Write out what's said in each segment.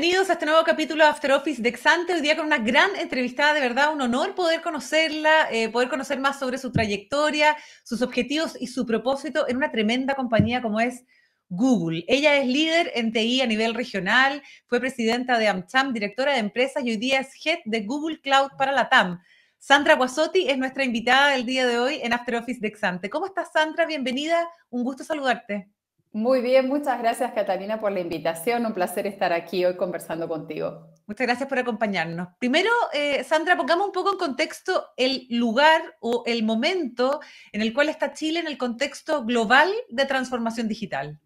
bienvenidos a este nuevo capítulo de After Office de Exante. Hoy día con una gran entrevistada, de verdad, un honor poder conocerla, eh, poder conocer más sobre su trayectoria, sus objetivos y su propósito en una tremenda compañía como es Google. Ella es líder en TI a nivel regional, fue presidenta de AmCham, directora de empresas y hoy día es head de Google Cloud para la TAM. Sandra Guasotti es nuestra invitada del día de hoy en After Office de Exante. ¿Cómo estás, Sandra? Bienvenida, un gusto saludarte. Muy bien, muchas gracias Catalina por la invitación. Un placer estar aquí hoy conversando contigo. Muchas gracias por acompañarnos. Primero, eh, Sandra, pongamos un poco en contexto el lugar o el momento en el cual está Chile en el contexto global de transformación digital.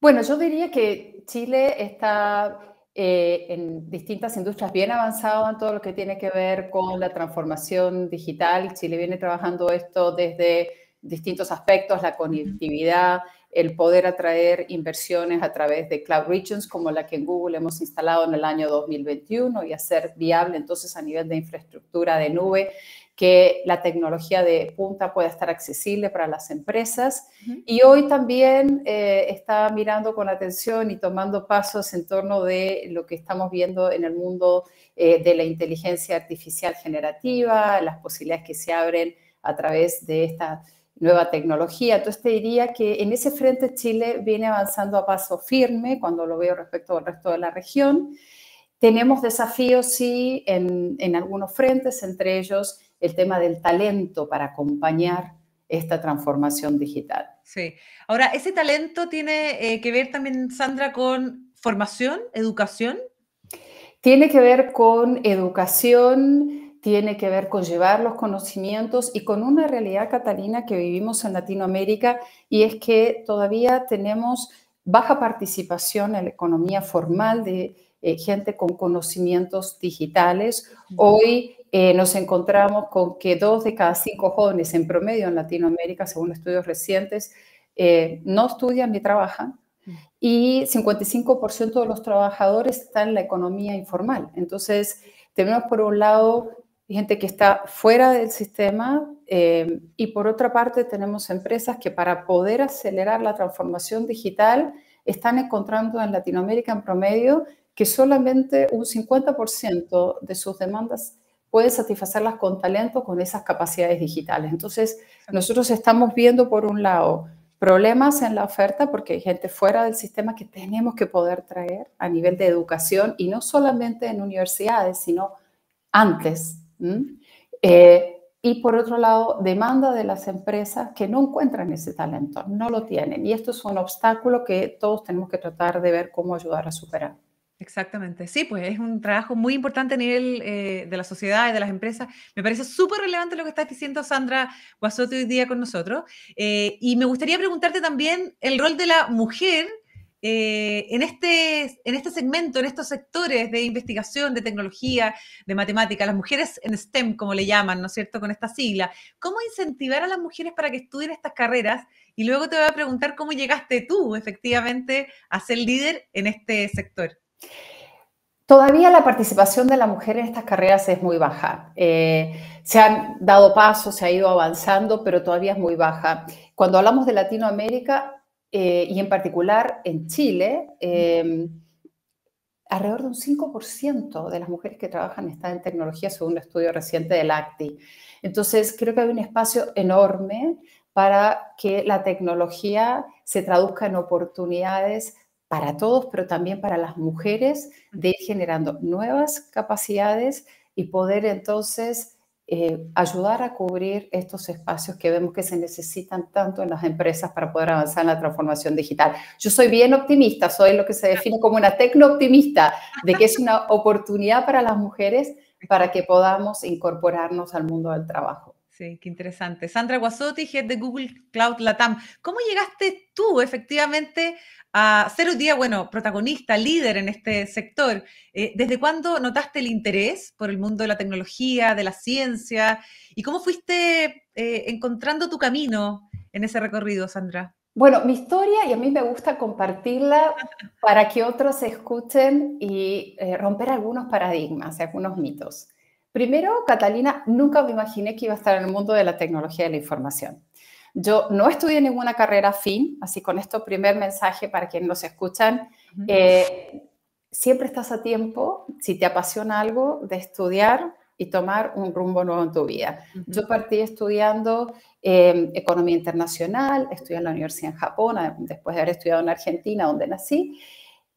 Bueno, yo diría que Chile está eh, en distintas industrias bien avanzado en todo lo que tiene que ver con la transformación digital. Chile viene trabajando esto desde distintos aspectos, la conectividad, el poder atraer inversiones a través de Cloud Regions como la que en Google hemos instalado en el año 2021 y hacer viable entonces a nivel de infraestructura de nube que la tecnología de punta pueda estar accesible para las empresas. Y hoy también eh, está mirando con atención y tomando pasos en torno de lo que estamos viendo en el mundo eh, de la inteligencia artificial generativa, las posibilidades que se abren a través de esta nueva tecnología. Entonces te diría que en ese frente Chile viene avanzando a paso firme cuando lo veo respecto al resto de la región. Tenemos desafíos, sí, en, algunos frentes, entre ellos el tema del talento para acompañar esta transformación digital. Sí. Ahora, ¿ese talento tiene eh, que ver también, Sandra, con formación, educación? Tiene que ver con educación, tiene que ver con llevar los conocimientos y con una realidad catalina que vivimos en Latinoamérica y es que todavía tenemos baja participación en la economía formal de eh, gente con conocimientos digitales. Hoy eh, nos encontramos con que dos de cada cinco jóvenes en promedio en Latinoamérica, según estudios recientes, eh, no estudian ni trabajan y 55% de los trabajadores están en la economía informal. Entonces, tenemos por un lado gente que está fuera del sistema eh, y por otra parte tenemos empresas que para poder acelerar la transformación digital están encontrando en Latinoamérica en promedio que solamente un 50% de sus demandas puede satisfacerlas con talento, con esas capacidades digitales. Entonces, nosotros estamos viendo, por un lado, problemas en la oferta porque hay gente fuera del sistema que tenemos que poder traer a nivel de educación y no solamente en universidades, sino antes eh, y por otro lado, demanda de las empresas que no encuentran ese talento, no lo tienen. Y esto es un obstáculo que todos tenemos que tratar de ver cómo ayudar a superar. Exactamente, sí, pues es un trabajo muy importante a nivel eh, de la sociedad y de las empresas. Me parece súper relevante lo que estás diciendo, Sandra Guasote, hoy día con nosotros. Eh, y me gustaría preguntarte también el rol de la mujer eh, en, este, en este segmento, en estos sectores de investigación, de tecnología, de matemática, las mujeres en STEM, como le llaman, ¿no es cierto?, con esta sigla. ¿Cómo incentivar a las mujeres para que estudien estas carreras? Y luego te voy a preguntar cómo llegaste tú, efectivamente, a ser líder en este sector. Todavía la participación de la mujer en estas carreras es muy baja. Eh, se han dado pasos, se ha ido avanzando, pero todavía es muy baja. Cuando hablamos de Latinoamérica, eh, y en particular en Chile, em, alrededor de un 5% de las mujeres que trabajan están en tecnología, según un estudio reciente del ACTI. Entonces, creo que hay un espacio enorme para que la tecnología se traduzca en oportunidades para todos, pero también para las mujeres, de ir generando nuevas capacidades y poder entonces eh, ayudar a cubrir estos espacios que vemos que se necesitan tanto en las empresas para poder avanzar en la transformación digital. Yo soy bien optimista, soy lo que se define como una tecno-optimista, de que es una oportunidad para las mujeres para que podamos incorporarnos al mundo del trabajo. Sí, qué interesante. Sandra Guasotti, jefe de Google Cloud Latam. ¿Cómo llegaste tú efectivamente a ser un día, bueno, protagonista, líder en este sector. Eh, ¿Desde cuándo notaste el interés por el mundo de la tecnología, de la ciencia? ¿Y cómo fuiste eh, encontrando tu camino en ese recorrido, Sandra? Bueno, mi historia, y a mí me gusta compartirla para que otros escuchen y eh, romper algunos paradigmas, y algunos mitos. Primero, Catalina, nunca me imaginé que iba a estar en el mundo de la tecnología de la información. Yo no estudié ninguna carrera fin, así con esto primer mensaje para quienes nos escuchan. Eh, siempre estás a tiempo, si te apasiona algo, de estudiar y tomar un rumbo nuevo en tu vida. Yo partí estudiando em, economía internacional, estudié en la universidad en Japón, después de haber estudiado en Argentina, donde nací,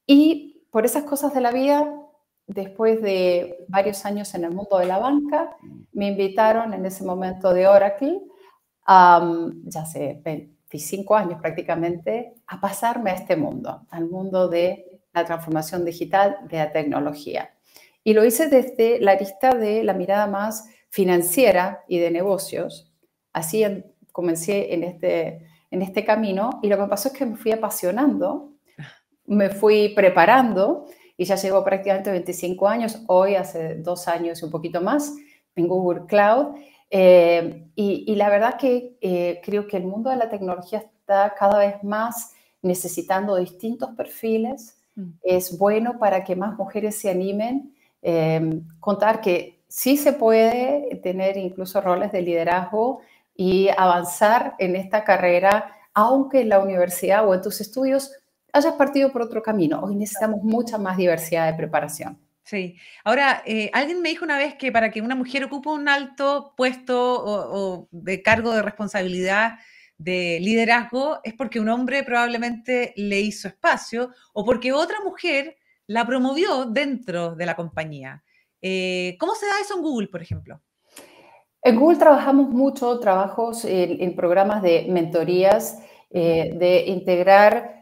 y por esas cosas de la vida, después de varios años en el mundo de la banca, me invitaron en ese momento de Oracle ya hace 25 años prácticamente, a pasarme a este mundo, al mundo de la transformación digital, de la tecnología. Y lo hice desde la vista de la mirada más financiera y de negocios. Así comencé en este, en este camino y lo que pasó es que me fui apasionando, me fui preparando y ya llevo prácticamente 25 años, hoy hace dos años y un poquito más en Google Cloud eh, y, la verdad que eh, creo que el mundo de la tecnología está cada vez más necesitando distintos perfiles. Mm. Es bueno para que más mujeres se animen. Eh, contar que sí se puede tener incluso roles de liderazgo y avanzar en esta carrera, aunque en la universidad o en tus estudios hayas partido por otro camino. Hoy necesitamos mucha más diversidad de preparación. Sí. Ahora, eh, alguien me dijo una vez que para que una mujer ocupe un alto puesto o, de cargo de responsabilidad de liderazgo es porque un hombre probablemente le hizo espacio o porque otra mujer la promovió dentro de la compañía. Eh, ¿Cómo se da eso en Google, por ejemplo? En Google trabajamos mucho trabajos en, programas de mentorías, eh, de integrar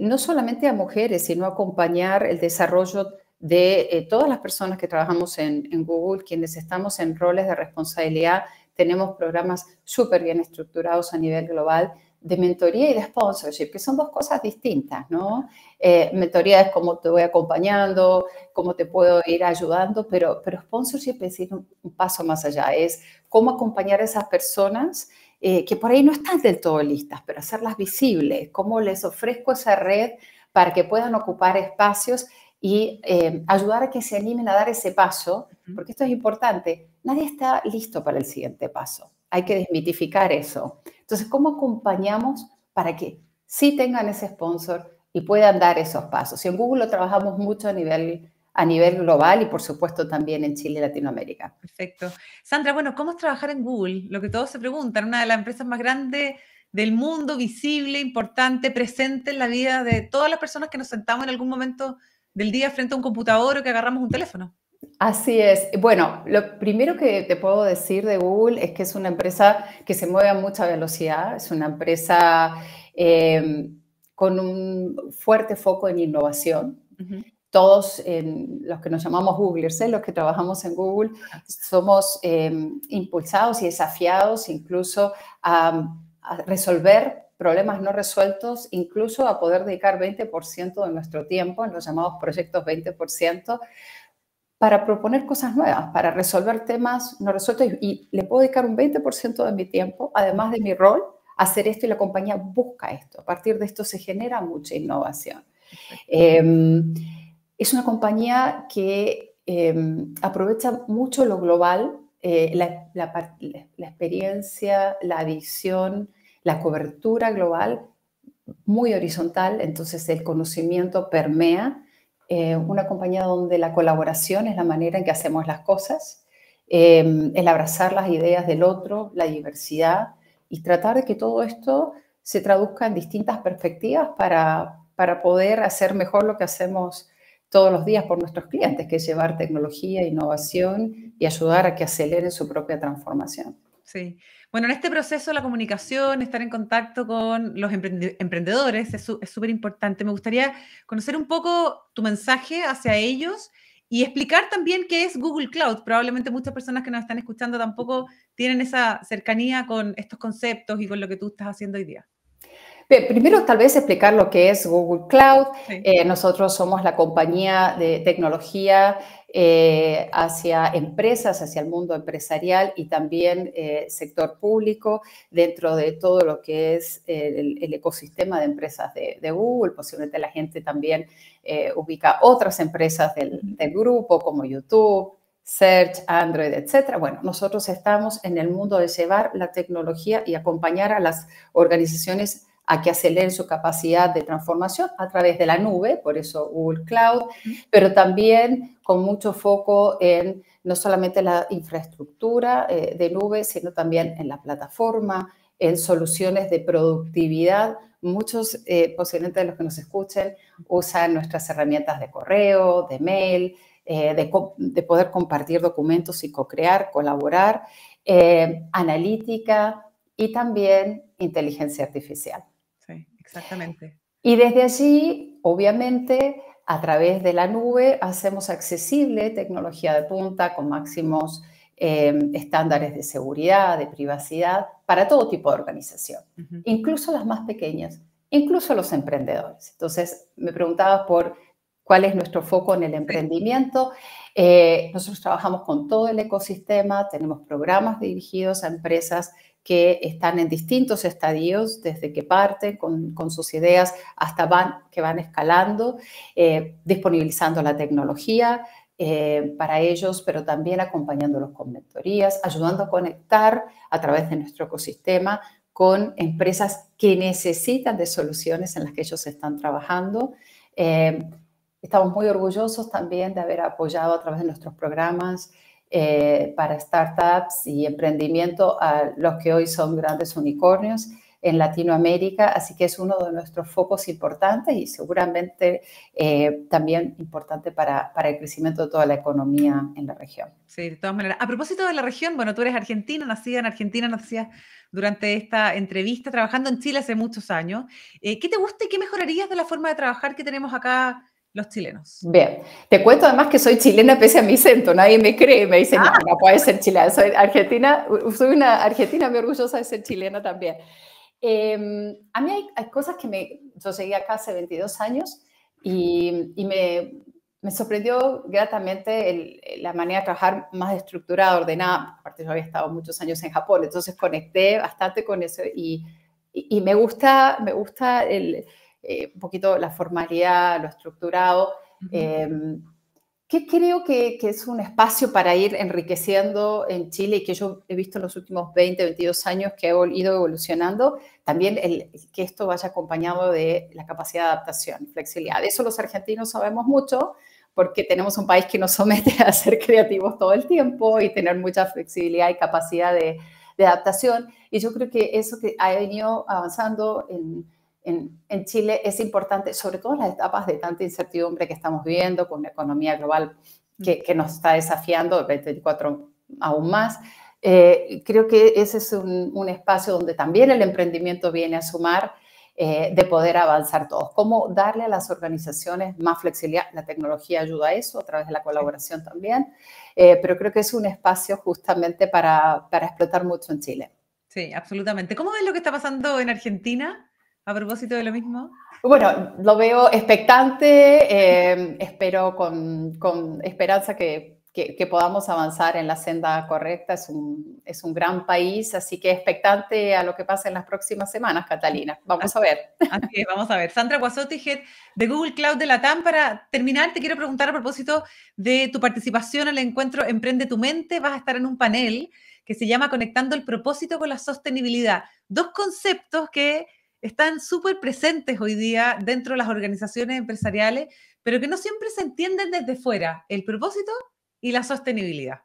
no solamente a mujeres, sino acompañar el desarrollo de eh, todas las personas que trabajamos en, Google, quienes estamos en roles de responsabilidad, tenemos programas súper bien estructurados a nivel global de mentoría y de sponsorship, que son dos cosas distintas, ¿no? Eh, mentoría es cómo te voy acompañando, cómo te puedo ir ayudando, pero, pero sponsorship es ir un, paso más allá, es cómo acompañar a esas personas eh, que por ahí no están del todo listas, pero hacerlas visibles, cómo les ofrezco esa red para que puedan ocupar espacios y em, ayudar a que se animen a dar ese paso, porque esto es importante. Nadie está listo para el siguiente paso. Hay que desmitificar eso. Entonces, ¿cómo acompañamos para que sí tengan ese sponsor y puedan dar esos pasos? Y en Google lo trabajamos mucho a nivel a nivel global y por supuesto también en Chile y Latinoamérica. Perfecto. Sandra, bueno, ¿cómo es trabajar en Google? Lo que todos se preguntan, una de las empresas más grandes del mundo, visible, importante, presente en la vida de todas las personas que nos sentamos en algún momento del día frente a un computador o que agarramos un teléfono. Así es. Bueno, lo primero que te puedo decir de Google es que es una empresa que se mueve a mucha velocidad, es una empresa em, con un fuerte foco en innovación. Todos los que nos llamamos Googlers, ¿eh? los que trabajamos en Google, somos em, impulsados y desafiados incluso a, a resolver problemas no resueltos, incluso a poder dedicar 20% de nuestro tiempo en los llamados proyectos 20% para proponer cosas nuevas, para resolver temas no resueltos y, le puedo dedicar un 20% de mi tiempo, además de mi rol, a hacer esto y la compañía busca esto. A partir de esto se genera mucha innovación. Em, es una compañía que em, aprovecha mucho lo global, eh, la, la, experiencia, la visión la cobertura global muy horizontal, entonces el conocimiento permea. Eh, una compañía donde la colaboración es la manera en que hacemos las cosas, em, el abrazar las ideas del otro, la diversidad y tratar de que todo esto se traduzca en distintas perspectivas para, poder hacer mejor lo que hacemos todos los días por nuestros clientes, que es llevar tecnología, innovación y ayudar a que aceleren su propia transformación. Sí. Bueno, en este proceso la comunicación, estar en contacto con los emprendedores es súper importante. Me gustaría conocer un poco tu mensaje hacia ellos y explicar también qué es Google Cloud. Probablemente muchas personas que nos están escuchando tampoco tienen esa cercanía con estos conceptos y con lo que tú estás haciendo hoy día. primero tal vez explicar lo que es Google Cloud. Eh, nosotros somos la compañía de tecnología eh, hacia empresas, hacia el mundo empresarial y también eh, sector público dentro de todo lo que es eh, el, ecosistema de empresas de, Google. Posiblemente la gente también ubica otras empresas del, del grupo como YouTube, Search, Android, etcétera. Bueno, nosotros estamos en el mundo de llevar la tecnología y acompañar a las organizaciones a que aceleren su capacidad de transformación a través de la nube, por eso Google Cloud, pero también con mucho foco en no solamente la infraestructura eh, de nube, sino también en la plataforma, en soluciones de productividad. Muchos, eh, posiblemente de los que nos escuchen, usan nuestras herramientas de correo, de mail, eh, de, poder compartir documentos y co-crear, colaborar, analítica y también inteligencia artificial. Exactamente. Y desde allí, obviamente, a través de la nube hacemos accesible tecnología de punta con máximos em, estándares de seguridad, de privacidad, para todo tipo de organización, incluso las más pequeñas, incluso los emprendedores. Entonces, me preguntabas por cuál es nuestro foco en el emprendimiento. Eh, nosotros trabajamos con todo el ecosistema, tenemos programas dirigidos a empresas que están en distintos estadios, desde que parten con, sus ideas hasta que van escalando, eh, disponibilizando la tecnología eh, para ellos, pero también acompañándolos con mentorías, ayudando a conectar a través de nuestro ecosistema con empresas que necesitan de soluciones en las que ellos están trabajando. Eh, estamos muy orgullosos también de haber apoyado a través de nuestros programas eh, para startups y emprendimiento a los que hoy son grandes unicornios en Latinoamérica, así que es uno de nuestros focos importantes y seguramente eh, también importante para, para, el crecimiento de toda la economía en la región. Sí, de todas maneras. A propósito de la región, bueno, tú eres argentina, nacida en Argentina, nacida durante esta entrevista, trabajando en Chile hace muchos años. Eh, ¿Qué te gusta y qué mejorarías de la forma de trabajar que tenemos acá los chilenos. Bien, te cuento además que soy chilena pese a mi acento, nadie me cree, me dice no, ah. no ser chilena, soy argentina, soy una argentina muy orgullosa de ser chilena también. Em, a mí hay, cosas que me, yo llegué acá hace 22 años y, me, me, sorprendió gratamente la manera de trabajar más estructurada, ordenada, aparte yo había estado muchos años en Japón, entonces conecté bastante con eso y me gusta, me gusta el eh, un poquito la formalidad, lo estructurado, em, que creo que, es un espacio para ir enriqueciendo en Chile y que yo he visto en los últimos 20, 22 años que ha ido evolucionando, también el, que esto vaya acompañado de la capacidad de adaptación, y flexibilidad. De eso los argentinos sabemos mucho porque tenemos un país que nos somete a ser creativos todo el tiempo y tener mucha flexibilidad y capacidad de, de adaptación. Y yo creo que eso que ha venido avanzando en en, Chile es importante, sobre todo en las etapas de tanta incertidumbre que estamos viviendo con la economía global que, nos está desafiando, el 24 aún más. Eh, creo que ese es un, espacio donde también el emprendimiento viene a sumar eh, de poder avanzar todos. ¿Cómo darle a las organizaciones más flexibilidad? La tecnología ayuda a eso a través de la colaboración también, eh, pero creo que es un espacio justamente para, para explotar mucho en Chile. Sí, absolutamente. ¿Cómo ves lo que está pasando en Argentina? a propósito de lo mismo? Bueno, lo veo expectante, eh, espero con, esperanza que, podamos avanzar en la senda correcta. Es un, es un gran país, así que expectante a lo que pase en las próximas semanas, Catalina. Vamos a ver. vamos a ver. Sandra Guasotti, de Google Cloud de Latam, Para terminar, te quiero preguntar a propósito de tu participación al encuentro Emprende tu Mente. Vas a estar en un panel que se llama Conectando el propósito con la sostenibilidad. Dos conceptos que están súper presentes hoy día dentro de las organizaciones empresariales, pero que no siempre se entienden desde fuera el propósito y la sostenibilidad.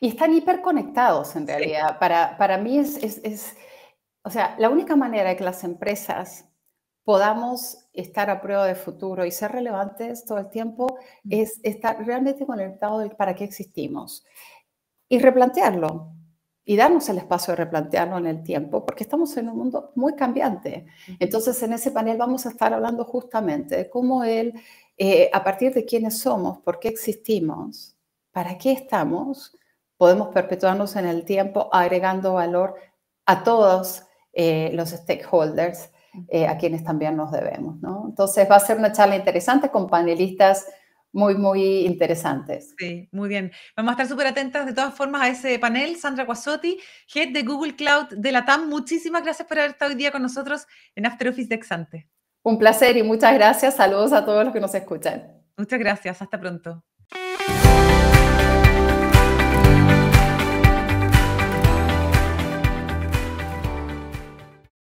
Y están hiperconectados en realidad. Para, mí es, es, o sea, la única manera de que las empresas podamos estar a prueba de futuro y ser relevantes todo el tiempo mm. es estar realmente conectados para qué existimos y replantearlo y darnos el espacio de replantearlo en el tiempo, porque estamos en un mundo muy cambiante. Entonces, en ese panel vamos a estar hablando justamente de cómo él, eh, a partir de quiénes somos, por qué existimos, para qué estamos, podemos perpetuarnos en el tiempo agregando valor a todos eh, los stakeholders eh, a quienes también nos debemos. Entonces, va a ser una charla interesante con panelistas muy, muy interesantes. Sí, muy bien. Vamos a estar súper atentas de todas formas a ese panel. Sandra Guasotti, Head de Google Cloud de la TAM, muchísimas gracias por haber estado hoy día con nosotros en After Office de Exante. Un placer y muchas gracias. Saludos a todos los que nos escuchan. Muchas gracias. Hasta pronto.